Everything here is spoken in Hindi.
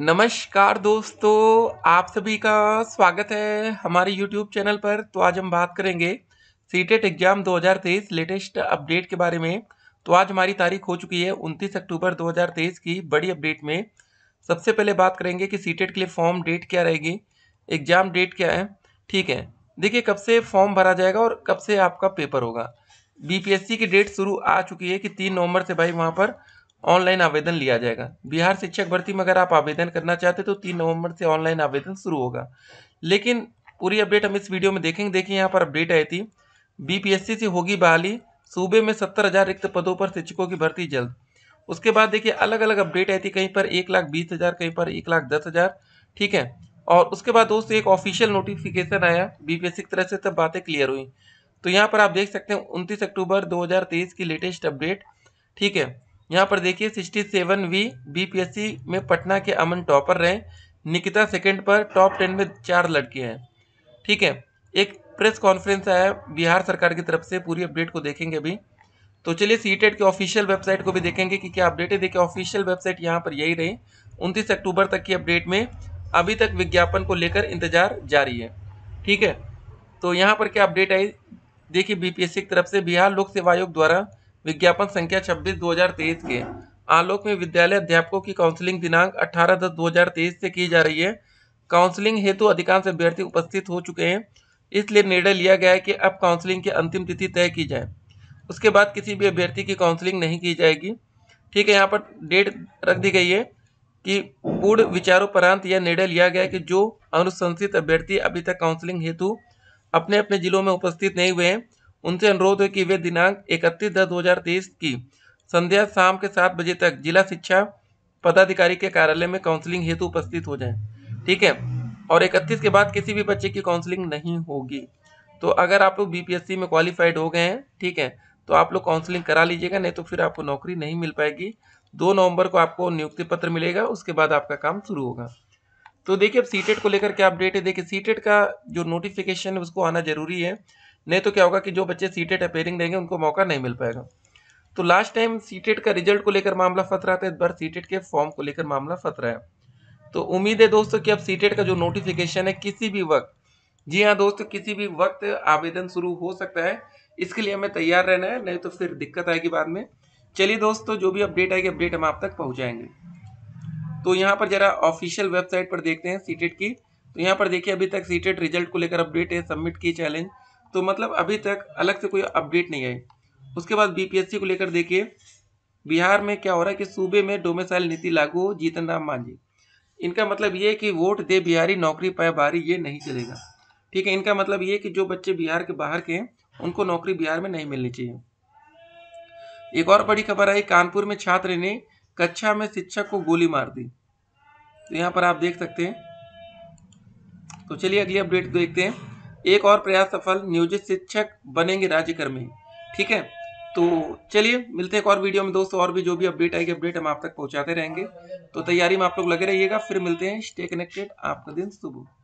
नमस्कार दोस्तों आप सभी का स्वागत है हमारे YouTube चैनल पर तो आज हम बात करेंगे सीटेट एग्जाम 2023 लेटेस्ट अपडेट के बारे में तो आज हमारी तारीख हो चुकी है 29 अक्टूबर 2023 की बड़ी अपडेट में सबसे पहले बात करेंगे कि सीटेट e के लिए फॉर्म डेट क्या रहेगी एग्जाम डेट क्या है ठीक है देखिए कब से फॉर्म भरा जाएगा और कब से आपका पेपर होगा बी की डेट शुरू आ चुकी है कि तीन नवंबर से भाई वहाँ पर ऑनलाइन आवेदन लिया जाएगा बिहार शिक्षक भर्ती में अगर आप आवेदन करना चाहते तो तीन नवंबर से ऑनलाइन आवेदन शुरू होगा लेकिन पूरी अपडेट हम इस वीडियो में देखेंगे देखिए यहाँ पर अपडेट आई थी बीपीएससी से होगी बहाली सूबे में सत्तर हज़ार रिक्त पदों पर शिक्षकों की भर्ती जल्द उसके बाद देखिए अलग अलग अपडेट आई थी कहीं पर एक लाख बीस हज़ार कहीं पर एक लाख दस हज़ार ठीक है और उसके बाद दोस्त एक ऑफिशियल नोटिफिकेशन आया बीपीएससी की तरह से तब बातें क्लियर हुई तो यहाँ पर आप देख सकते हैं उनतीस अक्टूबर 2023 की लेटेस्ट अपडेट ठीक है यहाँ पर देखिए सिक्सटी सेवन वी बीपीएससी में पटना के अमन टॉपर रहे निकिता सेकंड पर टॉप टेन में चार लड़के हैं ठीक है एक प्रेस कॉन्फ्रेंस आया बिहार सरकार की तरफ से पूरी अपडेट को देखेंगे अभी तो चलिए सी e के ऑफिशियल वेबसाइट को भी देखेंगे कि क्या अपडेट है देखिए ऑफिशियल वेबसाइट यहाँ पर यही रही उनतीस अक्टूबर तक की अपडेट में अभी तक विज्ञापन को लेकर इंतजार जारी है ठीक है तो यहाँ पर क्या अपडेट आई देखिए बीपीएससी की तरफ से बिहार लोक सेवा आयोग द्वारा विज्ञापन संख्या छब्बीस दो के आलोक में विद्यालय अध्यापकों की काउंसलिंग दिनांक 18 दस 2023 से की जा रही है काउंसलिंग हेतु तो अधिकांश अभ्यर्थी उपस्थित हो चुके हैं इसलिए निर्णय लिया गया है कि अब काउंसलिंग की अंतिम तिथि तय की जाए उसके बाद किसी भी अभ्यर्थी की काउंसलिंग नहीं की जाएगी ठीक है यहाँ पर डेट रख दी गई है कि पूर्ण विचारोपरांत यह निर्णय लिया गया कि जो अनुशंसित अभ्यर्थी अभी तक काउंसलिंग हेतु अपने अपने जिलों में उपस्थित नहीं हुए हैं उनसे अनुरोध है कि वे दिनांक इकतीस दस दो की संध्या शाम के सात बजे तक जिला शिक्षा पदाधिकारी के कार्यालय में काउंसलिंग हेतु उपस्थित हो जाएं ठीक है और इकतीस के बाद किसी भी बच्चे की काउंसलिंग नहीं होगी तो अगर आप लोग बीपीएससी में क्वालिफाइड हो गए हैं ठीक है तो आप लोग काउंसलिंग करा लीजिएगा नहीं तो फिर आपको नौकरी नहीं मिल पाएगी दो नवंबर को आपको नियुक्ति पत्र मिलेगा उसके बाद आपका काम शुरू होगा तो देखिए अब सीटेट e को लेकर क्या अपडेट है देखिए सीटेट e का जो नोटिफिकेशन है उसको आना जरूरी है नहीं तो क्या होगा कि जो बच्चे टेट अपेयरिंग देंगे उनको मौका नहीं मिल पाएगा तो लास्ट टाइम सी टेट का रिजल्ट को लेकर मामला फतरा था इस बार टेट के फॉर्म को लेकर मामला फतरा है तो उम्मीद है दोस्तों कि अब सी टेट का जो नोटिफिकेशन है किसी भी वक्त जी हाँ दोस्तों किसी भी वक्त आवेदन शुरू हो सकता है इसके लिए हमें तैयार रहना है नहीं तो फिर दिक्कत आएगी बाद में चलिए दोस्तों जो भी अपडेट आएगी अपडेट हम आप तक पहुँचाएंगे तो यहाँ पर जरा ऑफिशियल वेबसाइट पर देखते हैं सीटेट की तो यहाँ पर देखिए अभी तक सीटेट रिजल्ट को लेकर अपडेट है सबमिट की चैलेंज तो मतलब अभी तक अलग से कोई अपडेट नहीं आई उसके बाद बीपीएससी को लेकर देखिए बिहार में क्या हो रहा है कि सूबे में डोमेसाइल नीति लागू जीतन राम मांझी इनका मतलब ये है कि वोट दे बिहारी नौकरी पाए बारी ये नहीं चलेगा ठीक है इनका मतलब ये कि जो बच्चे बिहार के बाहर के हैं उनको नौकरी बिहार में नहीं मिलनी चाहिए एक और बड़ी खबर आई कानपुर में छात्र ने कक्षा में शिक्षक को गोली मार दी तो यहाँ पर आप देख सकते हैं तो चलिए अगली अपडेट देखते हैं एक और प्रयास सफल नियोजित शिक्षक बनेंगे राज्यकर में ठीक है तो चलिए मिलते हैं एक और वीडियो में दोस्तों और भी जो भी अपडेट आएगी अपडेट हम आप तक पहुंचाते रहेंगे तो तैयारी में आप लोग लगे रहिएगा फिर मिलते हैं स्टे कनेक्टेड आपका दिन सुबह